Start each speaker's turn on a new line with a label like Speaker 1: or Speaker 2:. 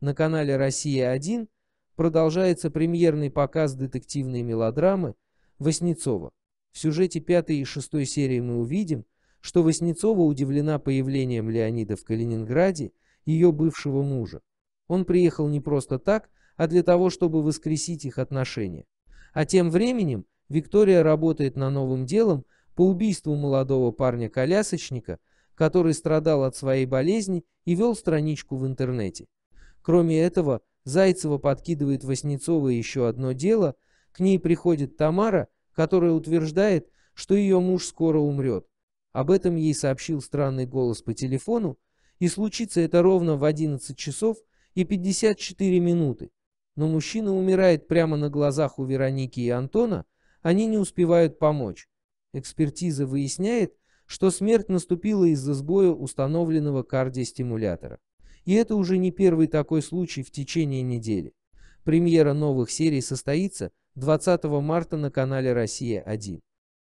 Speaker 1: На канале «Россия-1» продолжается премьерный показ детективной мелодрамы Васнецова. В сюжете пятой и шестой серии мы увидим, что Васнецова удивлена появлением Леонида в Калининграде, ее бывшего мужа. Он приехал не просто так, а для того, чтобы воскресить их отношения. А тем временем Виктория работает на новым делом по убийству молодого парня-колясочника, который страдал от своей болезни и вел страничку в интернете. Кроме этого, Зайцева подкидывает Васнецова еще одно дело. К ней приходит Тамара, которая утверждает, что ее муж скоро умрет. Об этом ей сообщил странный голос по телефону, и случится это ровно в 11 часов и 54 минуты. Но мужчина умирает прямо на глазах у Вероники и Антона, они не успевают помочь. Экспертиза выясняет, что смерть наступила из-за сбоя установленного кардиостимулятора. И это уже не первый такой случай в течение недели. Премьера новых серий состоится 20 марта на канале «Россия-1».